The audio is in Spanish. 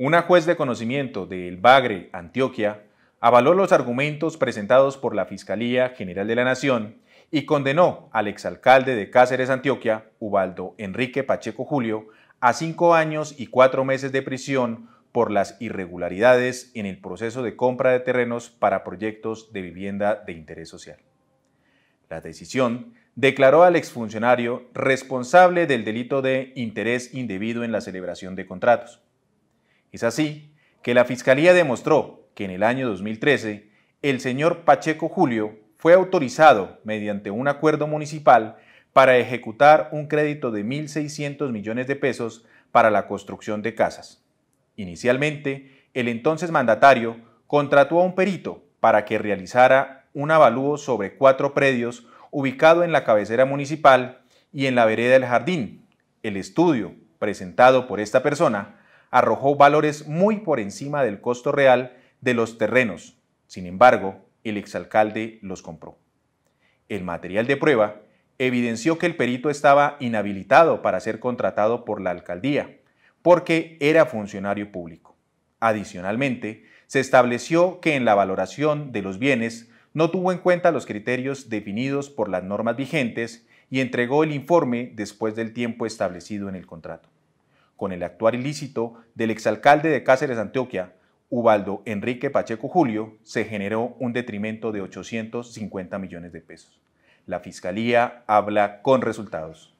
Una juez de conocimiento de El Bagre, Antioquia, avaló los argumentos presentados por la Fiscalía General de la Nación y condenó al exalcalde de Cáceres, Antioquia, Ubaldo Enrique Pacheco Julio, a cinco años y cuatro meses de prisión por las irregularidades en el proceso de compra de terrenos para proyectos de vivienda de interés social. La decisión declaró al exfuncionario responsable del delito de interés indebido en la celebración de contratos. Es así que la Fiscalía demostró que en el año 2013 el señor Pacheco Julio fue autorizado mediante un acuerdo municipal para ejecutar un crédito de 1.600 millones de pesos para la construcción de casas. Inicialmente, el entonces mandatario contrató a un perito para que realizara un avalúo sobre cuatro predios ubicado en la cabecera municipal y en la vereda del jardín. El estudio presentado por esta persona arrojó valores muy por encima del costo real de los terrenos. Sin embargo, el exalcalde los compró. El material de prueba evidenció que el perito estaba inhabilitado para ser contratado por la alcaldía, porque era funcionario público. Adicionalmente, se estableció que en la valoración de los bienes no tuvo en cuenta los criterios definidos por las normas vigentes y entregó el informe después del tiempo establecido en el contrato con el actuar ilícito del exalcalde de Cáceres, Antioquia, Ubaldo Enrique Pacheco Julio, se generó un detrimento de 850 millones de pesos. La Fiscalía habla con resultados.